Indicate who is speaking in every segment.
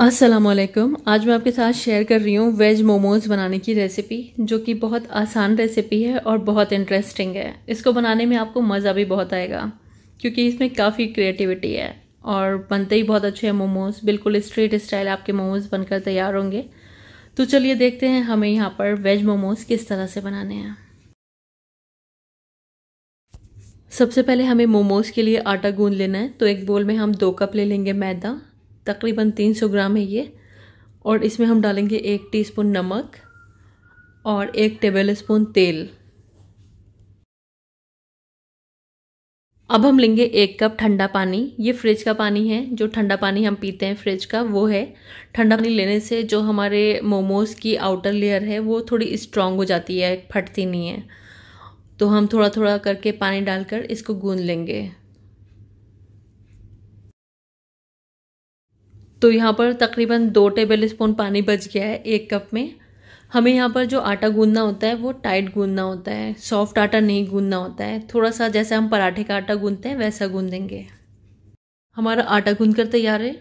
Speaker 1: अस्सलाम वालेकुम आज मैं आपके साथ शेयर कर रही हूँ वेज मोमोज़ बनाने की रेसिपी जो कि बहुत आसान रेसिपी है और बहुत इंटरेस्टिंग है इसको बनाने में आपको मज़ा भी बहुत आएगा क्योंकि इसमें काफ़ी क्रिएटिविटी है और बनते ही बहुत अच्छे हैं मोमोज़ बिल्कुल स्ट्रीट स्टाइल आपके मोमोज़ बनकर तैयार होंगे तो चलिए देखते हैं हमें यहाँ पर वेज मोमोज़ किस तरह से बनाने हैं सबसे पहले हमें मोमोज़ के लिए आटा गूंद लेना है तो एक बोल में हम दो कप ले लेंगे मैदा तकरीबन 300 ग्राम है ये और इसमें हम डालेंगे एक टीस्पून नमक और एक टेबल स्पून तेल अब हम लेंगे एक कप ठंडा पानी ये फ्रिज का पानी है जो ठंडा पानी हम पीते हैं फ्रिज का वो है ठंडा पानी लेने से जो हमारे मोमोज़ की आउटर लेयर है वो थोड़ी स्ट्रांग हो जाती है फटती नहीं है तो हम थोड़ा थोड़ा करके पानी डालकर इसको गूंद लेंगे तो यहाँ पर तकरीबन दो टेबल स्पून पानी बच गया है एक कप में हमें यहाँ पर जो आटा गूंदना होता है वो टाइट गूंदना होता है सॉफ्ट आटा नहीं गूंदना होता है थोड़ा सा जैसे हम पराठे का आटा गूंदते हैं वैसा गूंदेंगे हमारा आटा गूंद कर तैयार है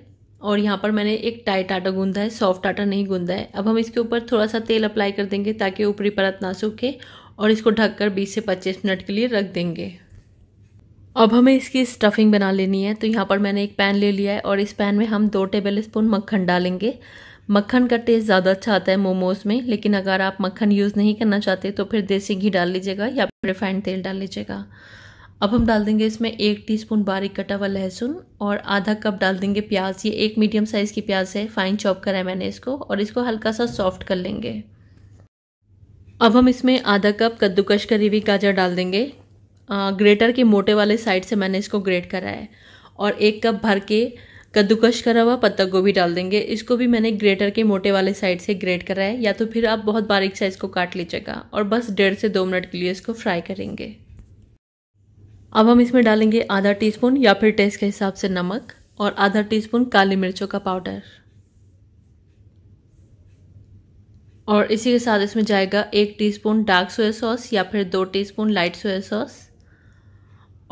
Speaker 1: और यहाँ पर मैंने एक टाइट आटा गूंदा है सॉफ्ट आटा नहीं गूंदा है अब हम इसके ऊपर थोड़ा सा तेल अप्लाई कर देंगे ताकि ऊपरी परत ना सूखे और इसको ढककर 20 से 25 मिनट के लिए रख देंगे अब हमें इसकी स्टफिंग बना लेनी है तो यहाँ पर मैंने एक पैन ले लिया है और इस पैन में हम दो टेबल स्पून मक्खन डालेंगे मक्खन का टेस्ट ज़्यादा अच्छा आता है मोमोज़ में लेकिन अगर आप मक्खन यूज़ नहीं करना चाहते तो फिर देसी घी डाल लीजिएगा या रिफाइंड तेल डाल लीजिएगा अब हम डाल देंगे इसमें एक टीस्पून बारीक कटा हुआ लहसुन और आधा कप डाल देंगे प्याज ये एक मीडियम साइज़ की प्याज है फाइन चॉप करा है मैंने इसको और इसको हल्का सा सॉफ्ट कर लेंगे अब हम इसमें आधा कप कद्दूकश करी हुई गाजर डाल देंगे ग्रेटर के मोटे वाले साइड से मैंने इसको ग्रेट करा है और एक कप भर के कद्दूकश करा हुआ पत्ता गोभी डाल देंगे इसको भी मैंने ग्रेटर के मोटे वाले साइड से ग्रेट करा है या तो फिर आप बहुत बारीक साइज को काट लीजिएगा और बस डेढ़ से दो मिनट के लिए इसको फ्राई करेंगे अब हम इसमें डालेंगे आधा टीस्पून या फिर टेस्ट के हिसाब से नमक और आधा टीस्पून काली मिर्चों का पाउडर और इसी के साथ इसमें जाएगा एक टीस्पून डार्क सोया सॉस या फिर दो टीस्पून लाइट सोया सॉस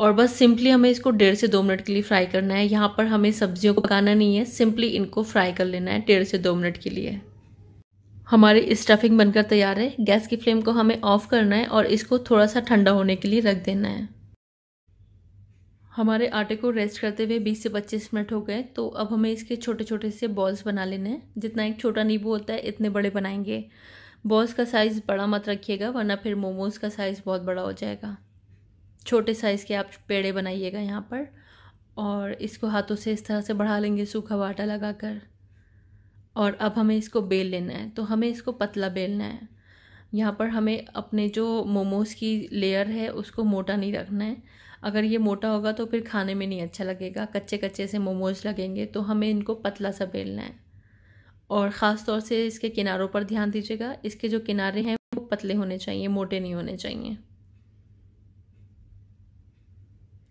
Speaker 1: और बस सिंपली हमें इसको डेढ़ से दो मिनट के लिए फ्राई करना है यहाँ पर हमें सब्जियों को पकाना नहीं है सिंपली इनको फ्राई कर लेना है डेढ़ से दो मिनट के लिए हमारी स्टफिंग बनकर तैयार है गैस की फ्लेम को हमें ऑफ करना है और इसको थोड़ा सा ठंडा होने के लिए रख देना है हमारे आटे को रेस्ट करते हुए 20 से 25 मिनट हो गए तो अब हमें इसके छोटे छोटे से बॉल्स बना लेने हैं जितना एक छोटा नींबू होता है इतने बड़े बनाएंगे बॉल्स का साइज़ बड़ा मत रखिएगा वरना फिर मोमोज़ का साइज़ बहुत बड़ा हो जाएगा छोटे साइज़ के आप पेड़े बनाइएगा यहाँ पर और इसको हाथों से इस तरह से बढ़ा लेंगे सूखा वाटा लगा कर और अब हमें इसको बेल लेना है तो हमें इसको पतला बेलना है यहाँ पर हमें अपने जो मोमोज़ की लेयर है उसको मोटा नहीं रखना है अगर ये मोटा होगा तो फिर खाने में नहीं अच्छा लगेगा कच्चे कच्चे से मोमोज़ लगेंगे तो हमें इनको पतला सा बेलना है और ख़ास तौर से इसके किनारों पर ध्यान दीजिएगा इसके जो किनारे हैं वो पतले होने चाहिए मोटे नहीं होने चाहिए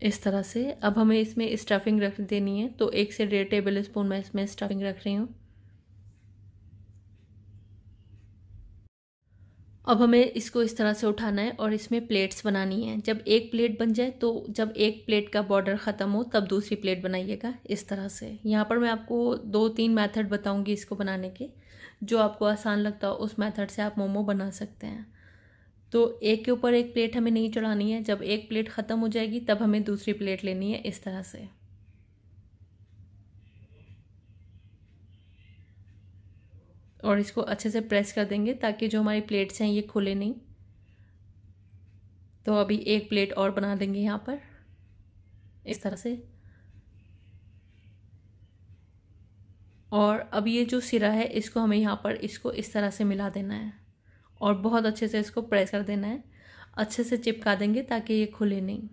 Speaker 1: इस तरह से अब हमें इसमें स्टफिंग रख देनी है तो एक से डेढ़ टेबल स्पून मैं इसमें स्टफिंग रख रही हूँ अब हमें इसको इस तरह से उठाना है और इसमें प्लेट्स बनानी है जब एक प्लेट बन जाए तो जब एक प्लेट का बॉर्डर ख़त्म हो तब दूसरी प्लेट बनाइएगा इस तरह से यहाँ पर मैं आपको दो तीन मेथड बताऊँगी इसको बनाने के जो आपको आसान लगता हो उस मेथड से आप मोमो बना सकते हैं तो एक के ऊपर एक प्लेट हमें नहीं चढ़ानी है जब एक प्लेट ख़त्म हो जाएगी तब हमें दूसरी प्लेट लेनी है इस तरह से और इसको अच्छे से प्रेस कर देंगे ताकि जो हमारी प्लेट्स हैं ये खुले नहीं तो अभी एक प्लेट और बना देंगे यहाँ पर इस तरह से और अब ये जो सिरा है इसको हमें यहाँ पर इसको इस तरह से मिला देना है और बहुत अच्छे से इसको प्रेस कर देना है अच्छे से चिपका देंगे ताकि ये खुले नहीं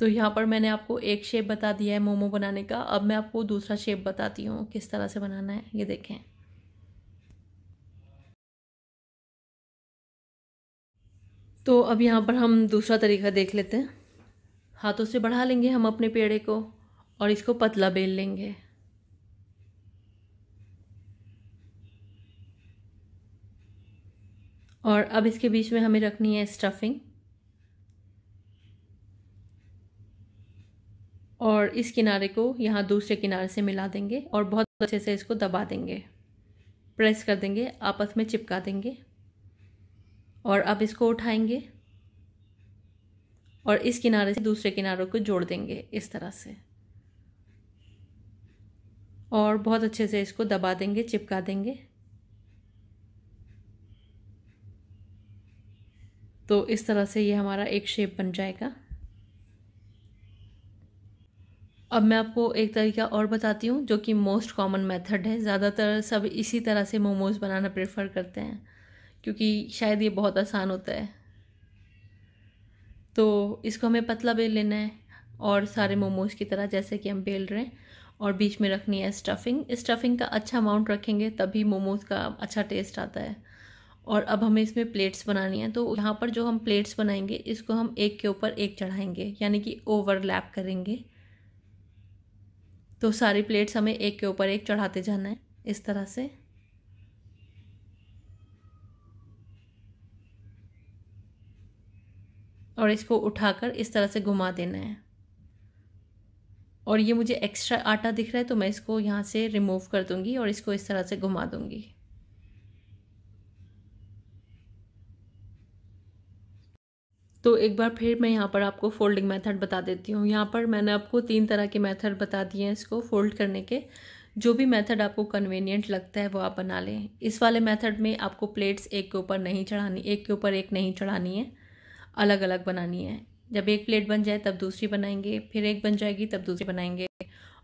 Speaker 1: तो यहाँ पर मैंने आपको एक शेप बता दिया है मोमो बनाने का अब मैं आपको दूसरा शेप बताती हूँ किस तरह से बनाना है ये देखें तो अब यहाँ पर हम दूसरा तरीका देख लेते हैं हाथों से बढ़ा लेंगे हम अपने पेड़े को और इसको पतला बेल लेंगे और अब इसके बीच में हमें रखनी है स्टफिंग और इस किनारे को यहाँ दूसरे किनारे से मिला देंगे और बहुत अच्छे से इसको दबा देंगे प्रेस कर देंगे आपस में चिपका देंगे और अब इसको उठाएंगे और इस किनारे से दूसरे किनारों को जोड़ देंगे इस तरह से और बहुत अच्छे से इसको दबा देंगे चिपका देंगे तो इस तरह से ये हमारा एक शेप बन जाएगा अब मैं आपको एक तरीका और बताती हूँ जो कि मोस्ट कॉमन मेथड है ज़्यादातर सब इसी तरह से मोमोज़ बनाना प्रेफर करते हैं क्योंकि शायद ये बहुत आसान होता है तो इसको हमें पतला बेल लेना है और सारे मोमोज़ की तरह जैसे कि हम बेल रहे हैं और बीच में रखनी है स्टफिंग स्टफिंग का अच्छा अमाउंट रखेंगे तभी मोमोज़ का अच्छा टेस्ट आता है और अब हमें इसमें प्लेट्स बनानी है तो यहाँ पर जो हम प्लेट्स बनाएंगे इसको हम एक के ऊपर एक चढ़ाएंगे यानी कि ओवरलैप करेंगे तो सारी प्लेट्स हमें एक के ऊपर एक चढ़ाते जाना है इस तरह से और इसको उठाकर इस तरह से घुमा देना है और ये मुझे एक्स्ट्रा आटा दिख रहा है तो मैं इसको यहाँ से रिमूव कर दूँगी और इसको इस तरह से घुमा दूँगी तो एक बार फिर मैं यहाँ पर आपको फोल्डिंग मेथड बता देती हूँ यहाँ पर मैंने आपको तीन तरह के मेथड बता दिए हैं इसको फोल्ड करने के जो भी मेथड आपको कन्वीनियंट लगता है वो आप बना लें इस वाले मेथड में आपको प्लेट्स एक के ऊपर नहीं चढ़ानी एक के ऊपर एक नहीं चढ़ानी है अलग अलग बनानी है जब एक प्लेट बन जाए तब दूसरी बनाएंगे फिर एक बन जाएगी तब दूसरी बनाएंगे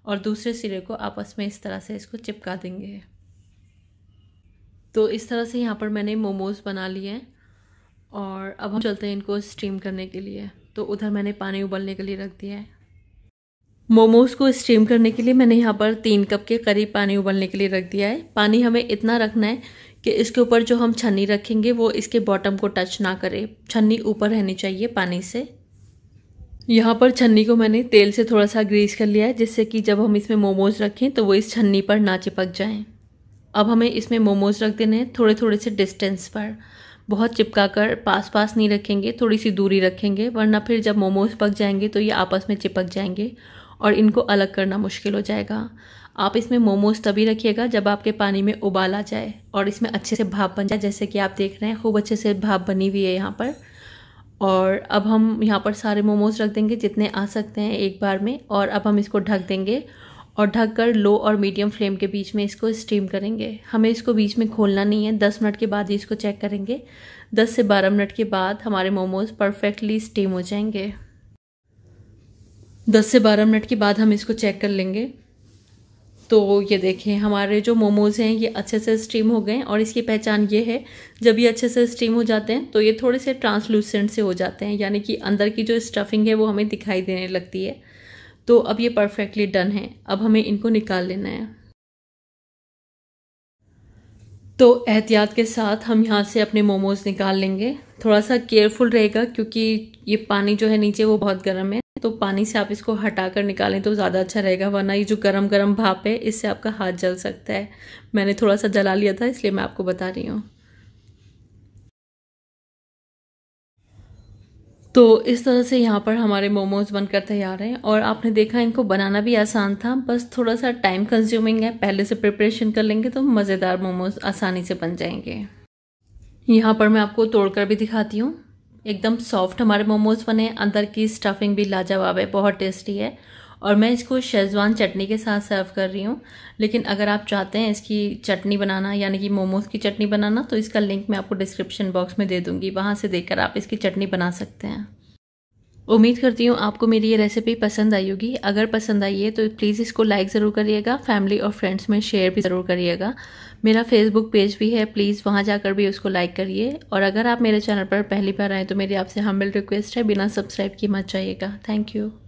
Speaker 1: और दूसरे सिरे को आपस में इस तरह से इसको चिपका देंगे तो इस तरह से यहाँ पर मैंने मोमोज़ बना लिए हैं और अब हम चलते हैं इनको स्टीम करने के लिए तो उधर मैंने पानी उबलने के लिए रख दिया है मोमोज़ को स्टीम करने के लिए मैंने यहाँ पर तीन कप के करीब पानी उबलने के लिए रख दिया है पानी हमें इतना रखना है कि इसके ऊपर जो हम छन्नी रखेंगे वो इसके बॉटम को टच ना करे छन्नी ऊपर रहनी चाहिए पानी से यहाँ पर छन्नी को मैंने तेल से थोड़ा सा ग्रीस कर लिया है जिससे कि जब हम इसमें मोमोज़ रखें तो वो इस छन्नी पर ना चिपक जाएं। अब हमें इसमें मोमोज़ रख देने हैं थोड़े थोड़े से डिस्टेंस पर बहुत चिपका कर पास पास नहीं रखेंगे थोड़ी सी दूरी रखेंगे वरना फिर जब मोमोज पक जाएंगे तो ये आपस में चिपक जाएंगे और इनको अलग करना मुश्किल हो जाएगा आप इसमें मोमोज तभी रखिएगा जब आपके पानी में उबाल आ जाए और इसमें अच्छे से भाप बन जाए जैसे कि आप देख रहे हैं खूब अच्छे से भाप बनी हुई है यहाँ पर और अब हम यहाँ पर सारे मोमोज रख देंगे जितने आ सकते हैं एक बार में और अब हम इसको ढक देंगे और ढककर लो और मीडियम फ्लेम के बीच में इसको स्टीम करेंगे हमें इसको बीच में खोलना नहीं है दस मिनट के बाद ही इसको चेक करेंगे दस से बारह मिनट के बाद हमारे मोमोज परफेक्टली स्टीम हो जाएंगे दस से बारह मिनट के बाद हम इसको चेक कर लेंगे तो ये देखें हमारे जो मोमोज़ हैं ये अच्छे से स्टीम हो गए और इसकी पहचान ये है जब ये अच्छे से स्टीम हो जाते हैं तो ये थोड़े से ट्रांसलूसेंट से हो जाते हैं यानी कि अंदर की जो स्टफिंग है वो हमें दिखाई देने लगती है तो अब ये परफेक्टली डन है अब हमें इनको निकाल लेना है तो एहतियात के साथ हम यहाँ से अपने मोमोज़ निकाल लेंगे थोड़ा सा केयरफुल रहेगा क्योंकि ये पानी जो है नीचे वो बहुत गर्म है तो पानी से आप इसको हटा कर निकालें तो ज़्यादा अच्छा रहेगा वरना ये जो गरम गरम भाप है इससे आपका हाथ जल सकता है मैंने थोड़ा सा जला लिया था इसलिए मैं आपको बता रही हूँ तो इस तरह से यहाँ पर हमारे मोमोज बनकर तैयार हैं और आपने देखा इनको बनाना भी आसान था बस थोड़ा सा टाइम कंज्यूमिंग है पहले से प्रिपरेशन कर लेंगे तो मज़ेदार मोमोज आसानी से बन जाएंगे यहाँ पर मैं आपको तोड़कर भी दिखाती हूँ एकदम सॉफ्ट हमारे मोमोज बने अंदर की स्टफिंग भी लाजवाब है बहुत टेस्टी है और मैं इसको शेज़वान चटनी के साथ सर्व कर रही हूँ लेकिन अगर आप चाहते हैं इसकी चटनी बनाना यानी कि मोमोज़ की चटनी बनाना तो इसका लिंक मैं आपको डिस्क्रिप्शन बॉक्स में दे दूँगी वहाँ से देखकर आप इसकी चटनी बना सकते हैं उम्मीद करती हूँ आपको मेरी ये रेसिपी पसंद आई होगी अगर पसंद आई है तो प्लीज़ इसको लाइक ज़रूर करिएगा फैमिली और फ्रेंड्स में शेयर भी ज़रूर करिएगा मेरा फेसबुक पेज भी है प्लीज़ वहाँ जाकर भी उसको लाइक करिए और अगर आप मेरे चैनल पर पहली बार आएँ तो मेरी आपसे हम्बल रिक्वेस्ट है बिना सब्सक्राइब किए मत जाइएगा थैंक यू